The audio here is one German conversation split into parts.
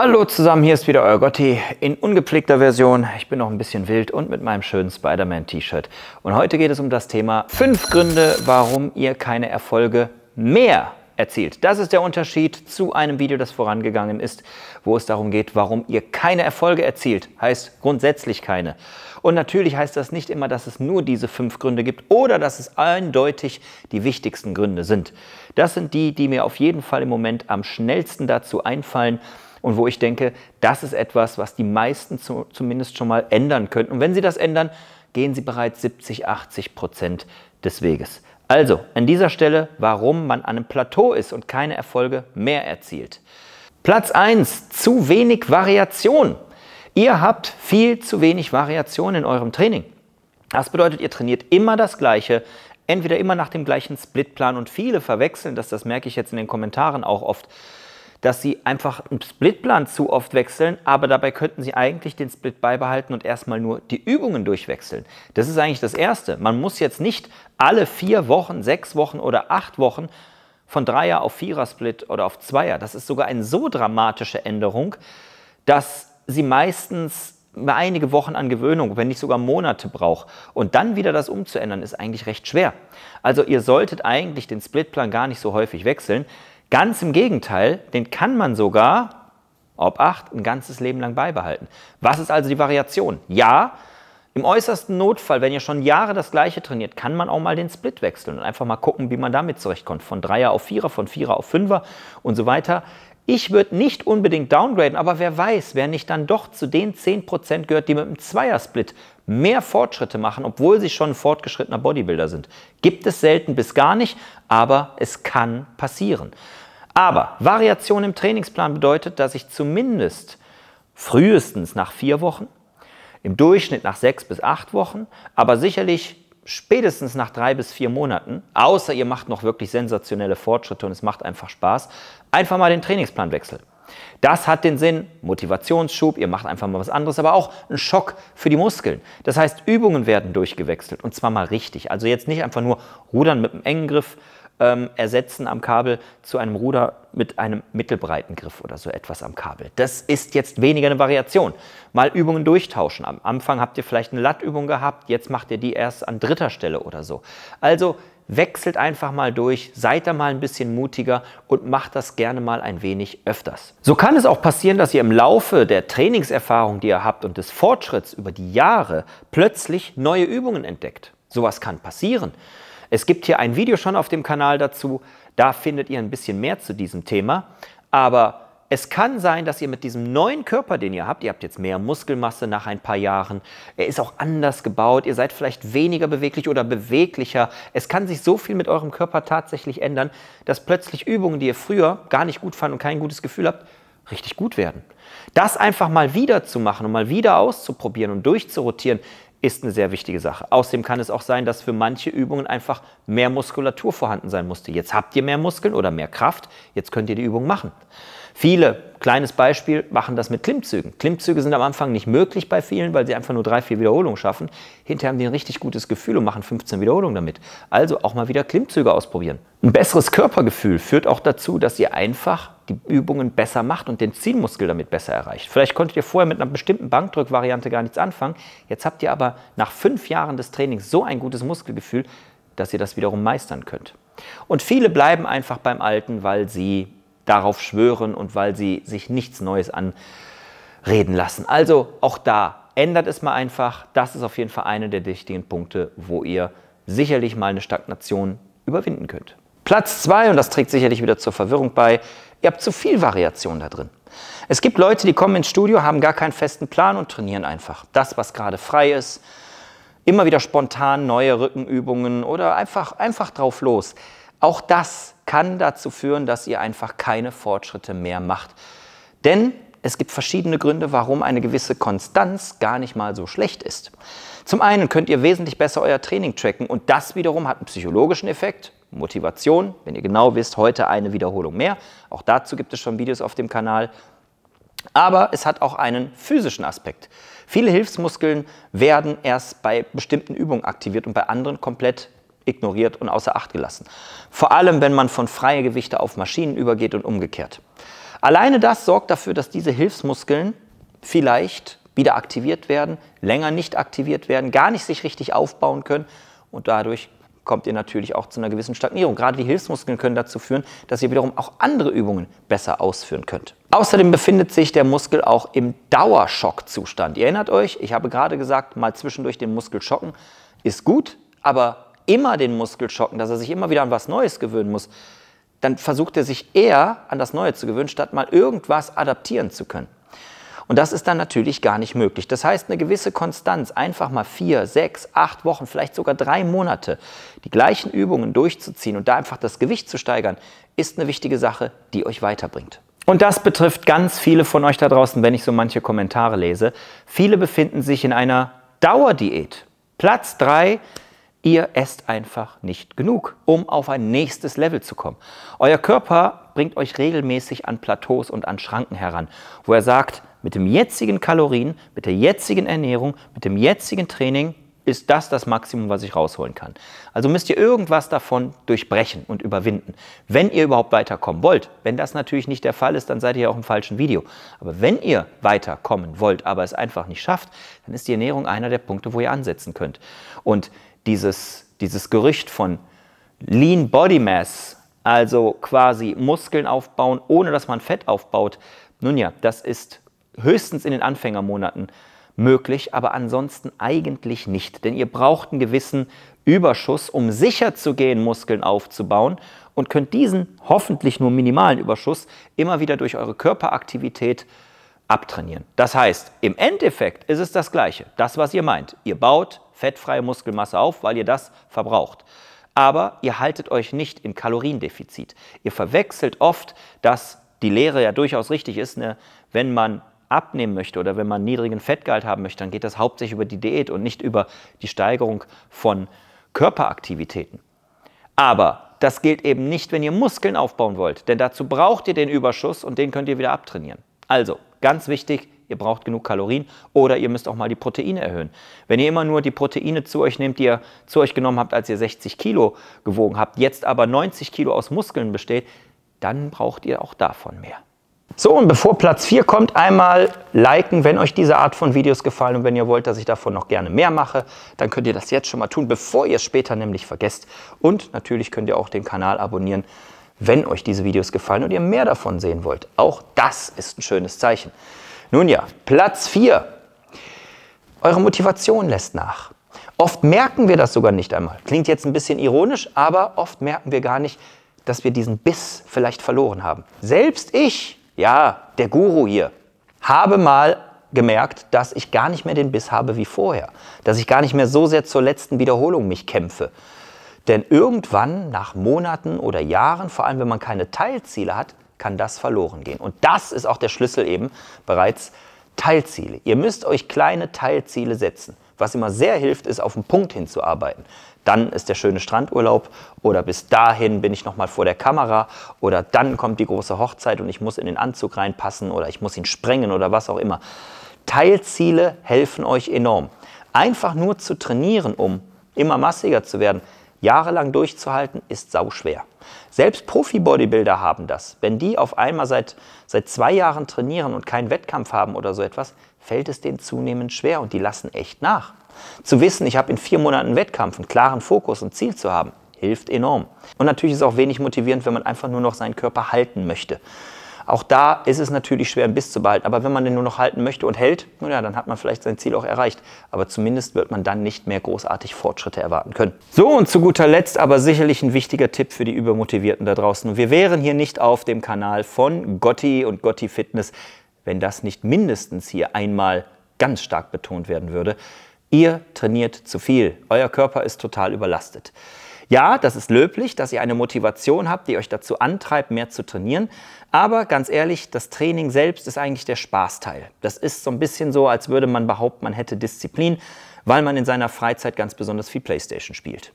Hallo zusammen, hier ist wieder euer Gotti in ungepflegter Version. Ich bin noch ein bisschen wild und mit meinem schönen Spider-Man-T-Shirt. Und heute geht es um das Thema 5 Gründe, warum ihr keine Erfolge mehr erzielt. Das ist der Unterschied zu einem Video, das vorangegangen ist, wo es darum geht, warum ihr keine Erfolge erzielt. Heißt grundsätzlich keine. Und natürlich heißt das nicht immer, dass es nur diese fünf Gründe gibt oder dass es eindeutig die wichtigsten Gründe sind. Das sind die, die mir auf jeden Fall im Moment am schnellsten dazu einfallen, und wo ich denke, das ist etwas, was die meisten zu, zumindest schon mal ändern könnten. Und wenn sie das ändern, gehen sie bereits 70, 80 Prozent des Weges. Also an dieser Stelle, warum man an einem Plateau ist und keine Erfolge mehr erzielt. Platz 1, zu wenig Variation. Ihr habt viel zu wenig Variation in eurem Training. Das bedeutet, ihr trainiert immer das Gleiche, entweder immer nach dem gleichen Splitplan und viele verwechseln das, das merke ich jetzt in den Kommentaren auch oft dass sie einfach einen Splitplan zu oft wechseln, aber dabei könnten sie eigentlich den Split beibehalten und erstmal nur die Übungen durchwechseln. Das ist eigentlich das Erste. Man muss jetzt nicht alle vier Wochen, sechs Wochen oder acht Wochen von Dreier auf Vierer-Split oder auf Zweier. Das ist sogar eine so dramatische Änderung, dass sie meistens einige Wochen an Gewöhnung, wenn nicht sogar Monate braucht. Und dann wieder das umzuändern, ist eigentlich recht schwer. Also ihr solltet eigentlich den Splitplan gar nicht so häufig wechseln. Ganz im Gegenteil, den kann man sogar, ob Obacht, ein ganzes Leben lang beibehalten. Was ist also die Variation? Ja, im äußersten Notfall, wenn ihr schon Jahre das Gleiche trainiert, kann man auch mal den Split wechseln und einfach mal gucken, wie man damit zurechtkommt. Von Dreier auf Vierer, von Vierer auf Fünfer und so weiter. Ich würde nicht unbedingt downgraden, aber wer weiß, wer nicht dann doch zu den 10% gehört, die mit einem Zweiersplit mehr Fortschritte machen, obwohl sie schon ein fortgeschrittener Bodybuilder sind. Gibt es selten bis gar nicht, aber es kann passieren. Aber Variation im Trainingsplan bedeutet, dass ich zumindest frühestens nach vier Wochen, im Durchschnitt nach sechs bis acht Wochen, aber sicherlich spätestens nach drei bis vier Monaten, außer ihr macht noch wirklich sensationelle Fortschritte und es macht einfach Spaß, einfach mal den Trainingsplan wechseln. Das hat den Sinn, Motivationsschub, ihr macht einfach mal was anderes, aber auch ein Schock für die Muskeln. Das heißt, Übungen werden durchgewechselt und zwar mal richtig. Also jetzt nicht einfach nur Rudern mit einem engen Griff ähm, ersetzen am Kabel zu einem Ruder mit einem mittelbreiten Griff oder so etwas am Kabel. Das ist jetzt weniger eine Variation. Mal Übungen durchtauschen. Am Anfang habt ihr vielleicht eine Lattübung gehabt, jetzt macht ihr die erst an dritter Stelle oder so. Also Wechselt einfach mal durch, seid da mal ein bisschen mutiger und macht das gerne mal ein wenig öfters. So kann es auch passieren, dass ihr im Laufe der Trainingserfahrung, die ihr habt und des Fortschritts über die Jahre plötzlich neue Übungen entdeckt. Sowas kann passieren. Es gibt hier ein Video schon auf dem Kanal dazu, da findet ihr ein bisschen mehr zu diesem Thema. Aber es kann sein, dass ihr mit diesem neuen Körper, den ihr habt, ihr habt jetzt mehr Muskelmasse nach ein paar Jahren, er ist auch anders gebaut, ihr seid vielleicht weniger beweglich oder beweglicher. Es kann sich so viel mit eurem Körper tatsächlich ändern, dass plötzlich Übungen, die ihr früher gar nicht gut fand und kein gutes Gefühl habt, richtig gut werden. Das einfach mal wieder zu machen und mal wieder auszuprobieren und durchzurotieren, ist eine sehr wichtige Sache. Außerdem kann es auch sein, dass für manche Übungen einfach mehr Muskulatur vorhanden sein musste. Jetzt habt ihr mehr Muskeln oder mehr Kraft, jetzt könnt ihr die Übung machen. Viele, kleines Beispiel, machen das mit Klimmzügen. Klimmzüge sind am Anfang nicht möglich bei vielen, weil sie einfach nur drei, vier Wiederholungen schaffen. Hinterher haben die ein richtig gutes Gefühl und machen 15 Wiederholungen damit. Also auch mal wieder Klimmzüge ausprobieren. Ein besseres Körpergefühl führt auch dazu, dass ihr einfach die Übungen besser macht und den Zielmuskel damit besser erreicht. Vielleicht konntet ihr vorher mit einer bestimmten Bankdrückvariante gar nichts anfangen. Jetzt habt ihr aber nach fünf Jahren des Trainings so ein gutes Muskelgefühl, dass ihr das wiederum meistern könnt. Und viele bleiben einfach beim Alten, weil sie darauf schwören und weil sie sich nichts Neues anreden lassen. Also auch da ändert es mal einfach. Das ist auf jeden Fall einer der wichtigen Punkte, wo ihr sicherlich mal eine Stagnation überwinden könnt. Platz zwei, und das trägt sicherlich wieder zur Verwirrung bei, ihr habt zu viel Variation da drin. Es gibt Leute, die kommen ins Studio, haben gar keinen festen Plan und trainieren einfach. Das, was gerade frei ist, immer wieder spontan neue Rückenübungen oder einfach, einfach drauf los. Auch das kann dazu führen, dass ihr einfach keine Fortschritte mehr macht. Denn es gibt verschiedene Gründe, warum eine gewisse Konstanz gar nicht mal so schlecht ist. Zum einen könnt ihr wesentlich besser euer Training tracken und das wiederum hat einen psychologischen Effekt, Motivation, wenn ihr genau wisst, heute eine Wiederholung mehr. Auch dazu gibt es schon Videos auf dem Kanal. Aber es hat auch einen physischen Aspekt. Viele Hilfsmuskeln werden erst bei bestimmten Übungen aktiviert und bei anderen komplett ignoriert und außer Acht gelassen. Vor allem, wenn man von freie Gewichte auf Maschinen übergeht und umgekehrt. Alleine das sorgt dafür, dass diese Hilfsmuskeln vielleicht wieder aktiviert werden, länger nicht aktiviert werden, gar nicht sich richtig aufbauen können und dadurch kommt ihr natürlich auch zu einer gewissen Stagnierung. Gerade die Hilfsmuskeln können dazu führen, dass ihr wiederum auch andere Übungen besser ausführen könnt. Außerdem befindet sich der Muskel auch im Dauerschockzustand. Ihr erinnert euch, ich habe gerade gesagt, mal zwischendurch den Muskel schocken ist gut, aber immer den Muskel schocken, dass er sich immer wieder an was Neues gewöhnen muss, dann versucht er sich eher an das Neue zu gewöhnen, statt mal irgendwas adaptieren zu können. Und das ist dann natürlich gar nicht möglich. Das heißt, eine gewisse Konstanz, einfach mal vier, sechs, acht Wochen, vielleicht sogar drei Monate, die gleichen Übungen durchzuziehen und da einfach das Gewicht zu steigern, ist eine wichtige Sache, die euch weiterbringt. Und das betrifft ganz viele von euch da draußen, wenn ich so manche Kommentare lese. Viele befinden sich in einer Dauerdiät. Platz drei ihr esst einfach nicht genug, um auf ein nächstes Level zu kommen. Euer Körper bringt euch regelmäßig an Plateaus und an Schranken heran, wo er sagt, mit dem jetzigen Kalorien, mit der jetzigen Ernährung, mit dem jetzigen Training ist das das Maximum, was ich rausholen kann. Also müsst ihr irgendwas davon durchbrechen und überwinden. Wenn ihr überhaupt weiterkommen wollt, wenn das natürlich nicht der Fall ist, dann seid ihr auch im falschen Video. Aber wenn ihr weiterkommen wollt, aber es einfach nicht schafft, dann ist die Ernährung einer der Punkte, wo ihr ansetzen könnt. Und dieses, dieses Gerücht von Lean Body Mass, also quasi Muskeln aufbauen, ohne dass man Fett aufbaut, nun ja, das ist höchstens in den Anfängermonaten möglich, aber ansonsten eigentlich nicht. Denn ihr braucht einen gewissen Überschuss, um sicher zu gehen, Muskeln aufzubauen und könnt diesen hoffentlich nur minimalen Überschuss immer wieder durch eure Körperaktivität abtrainieren. Das heißt, im Endeffekt ist es das Gleiche, das, was ihr meint. Ihr baut fettfreie Muskelmasse auf, weil ihr das verbraucht. Aber ihr haltet euch nicht im Kaloriendefizit. Ihr verwechselt oft, dass die Lehre ja durchaus richtig ist, ne? wenn man abnehmen möchte oder wenn man niedrigen Fettgehalt haben möchte, dann geht das hauptsächlich über die Diät und nicht über die Steigerung von Körperaktivitäten. Aber das gilt eben nicht, wenn ihr Muskeln aufbauen wollt, denn dazu braucht ihr den Überschuss und den könnt ihr wieder abtrainieren. Also, ganz wichtig, ihr braucht genug Kalorien oder ihr müsst auch mal die Proteine erhöhen. Wenn ihr immer nur die Proteine zu euch nehmt, die ihr zu euch genommen habt, als ihr 60 Kilo gewogen habt, jetzt aber 90 Kilo aus Muskeln besteht, dann braucht ihr auch davon mehr. So, und bevor Platz 4 kommt, einmal liken, wenn euch diese Art von Videos gefallen und wenn ihr wollt, dass ich davon noch gerne mehr mache, dann könnt ihr das jetzt schon mal tun, bevor ihr es später nämlich vergesst. Und natürlich könnt ihr auch den Kanal abonnieren, wenn euch diese Videos gefallen und ihr mehr davon sehen wollt. Auch das ist ein schönes Zeichen. Nun ja, Platz 4. Eure Motivation lässt nach. Oft merken wir das sogar nicht einmal. Klingt jetzt ein bisschen ironisch, aber oft merken wir gar nicht, dass wir diesen Biss vielleicht verloren haben. Selbst ich ja, der Guru hier, habe mal gemerkt, dass ich gar nicht mehr den Biss habe wie vorher, dass ich gar nicht mehr so sehr zur letzten Wiederholung mich kämpfe. Denn irgendwann, nach Monaten oder Jahren, vor allem wenn man keine Teilziele hat, kann das verloren gehen. Und das ist auch der Schlüssel eben bereits Teilziele. Ihr müsst euch kleine Teilziele setzen. Was immer sehr hilft, ist auf den Punkt hinzuarbeiten. Dann ist der schöne Strandurlaub oder bis dahin bin ich nochmal vor der Kamera oder dann kommt die große Hochzeit und ich muss in den Anzug reinpassen oder ich muss ihn sprengen oder was auch immer. Teilziele helfen euch enorm. Einfach nur zu trainieren, um immer massiger zu werden, jahrelang durchzuhalten, ist sauschwer. Selbst Profi-Bodybuilder haben das. Wenn die auf einmal seit, seit zwei Jahren trainieren und keinen Wettkampf haben oder so etwas, fällt es denen zunehmend schwer und die lassen echt nach. Zu wissen, ich habe in vier Monaten einen Wettkampf, einen klaren Fokus und Ziel zu haben, hilft enorm. Und natürlich ist es auch wenig motivierend, wenn man einfach nur noch seinen Körper halten möchte. Auch da ist es natürlich schwer, einen Biss zu behalten. Aber wenn man den nur noch halten möchte und hält, ja, dann hat man vielleicht sein Ziel auch erreicht. Aber zumindest wird man dann nicht mehr großartig Fortschritte erwarten können. So, und zu guter Letzt aber sicherlich ein wichtiger Tipp für die Übermotivierten da draußen. wir wären hier nicht auf dem Kanal von Gotti und Gotti Fitness, wenn das nicht mindestens hier einmal ganz stark betont werden würde. Ihr trainiert zu viel. Euer Körper ist total überlastet. Ja, das ist löblich, dass ihr eine Motivation habt, die euch dazu antreibt, mehr zu trainieren. Aber ganz ehrlich, das Training selbst ist eigentlich der Spaßteil. Das ist so ein bisschen so, als würde man behaupten, man hätte Disziplin, weil man in seiner Freizeit ganz besonders viel Playstation spielt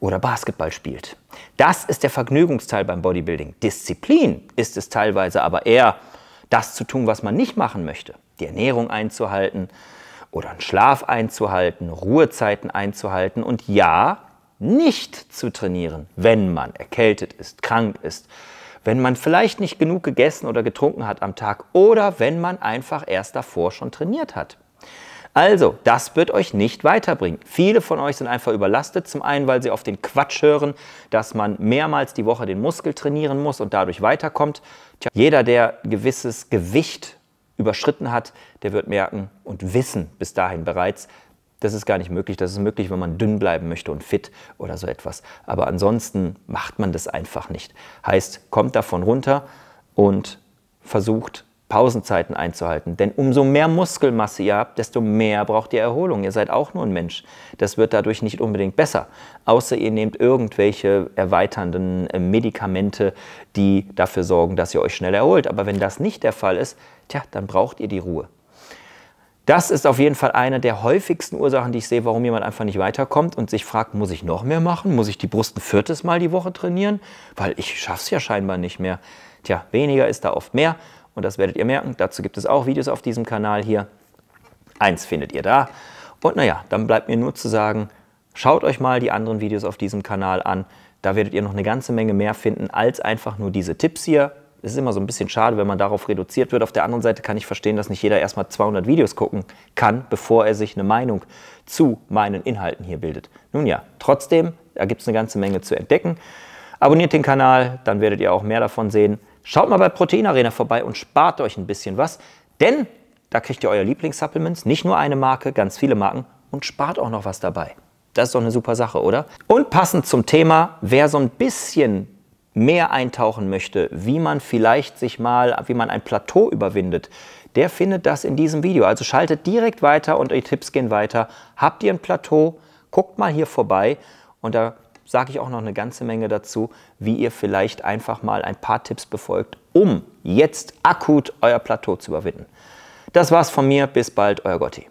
oder Basketball spielt. Das ist der Vergnügungsteil beim Bodybuilding. Disziplin ist es teilweise aber eher, das zu tun, was man nicht machen möchte. Die Ernährung einzuhalten oder einen Schlaf einzuhalten, Ruhezeiten einzuhalten und ja, nicht zu trainieren, wenn man erkältet ist, krank ist, wenn man vielleicht nicht genug gegessen oder getrunken hat am Tag oder wenn man einfach erst davor schon trainiert hat. Also, das wird euch nicht weiterbringen. Viele von euch sind einfach überlastet. Zum einen, weil sie auf den Quatsch hören, dass man mehrmals die Woche den Muskel trainieren muss und dadurch weiterkommt. Tja, jeder, der gewisses Gewicht überschritten hat, der wird merken und wissen bis dahin bereits, das ist gar nicht möglich. Das ist möglich, wenn man dünn bleiben möchte und fit oder so etwas. Aber ansonsten macht man das einfach nicht. Heißt, kommt davon runter und versucht Pausenzeiten einzuhalten. Denn umso mehr Muskelmasse ihr habt, desto mehr braucht ihr Erholung. Ihr seid auch nur ein Mensch. Das wird dadurch nicht unbedingt besser. Außer ihr nehmt irgendwelche erweiternden äh, Medikamente, die dafür sorgen, dass ihr euch schnell erholt. Aber wenn das nicht der Fall ist, tja, dann braucht ihr die Ruhe. Das ist auf jeden Fall eine der häufigsten Ursachen, die ich sehe, warum jemand einfach nicht weiterkommt und sich fragt, muss ich noch mehr machen? Muss ich die Brust ein viertes Mal die Woche trainieren? Weil ich schaffe es ja scheinbar nicht mehr. Tja, weniger ist da oft mehr und das werdet ihr merken. Dazu gibt es auch Videos auf diesem Kanal hier. Eins findet ihr da. Und naja, dann bleibt mir nur zu sagen, schaut euch mal die anderen Videos auf diesem Kanal an. Da werdet ihr noch eine ganze Menge mehr finden als einfach nur diese Tipps hier es ist immer so ein bisschen schade, wenn man darauf reduziert wird. Auf der anderen Seite kann ich verstehen, dass nicht jeder erstmal 200 Videos gucken kann, bevor er sich eine Meinung zu meinen Inhalten hier bildet. Nun ja, trotzdem, da gibt es eine ganze Menge zu entdecken. Abonniert den Kanal, dann werdet ihr auch mehr davon sehen. Schaut mal bei Protein Arena vorbei und spart euch ein bisschen was, denn da kriegt ihr euer Lieblingssupplements, nicht nur eine Marke, ganz viele Marken und spart auch noch was dabei. Das ist doch eine super Sache, oder? Und passend zum Thema, wer so ein bisschen mehr eintauchen möchte, wie man vielleicht sich mal, wie man ein Plateau überwindet, der findet das in diesem Video. Also schaltet direkt weiter und die Tipps gehen weiter. Habt ihr ein Plateau? Guckt mal hier vorbei und da sage ich auch noch eine ganze Menge dazu, wie ihr vielleicht einfach mal ein paar Tipps befolgt, um jetzt akut euer Plateau zu überwinden. Das war's von mir. Bis bald, euer Gotti.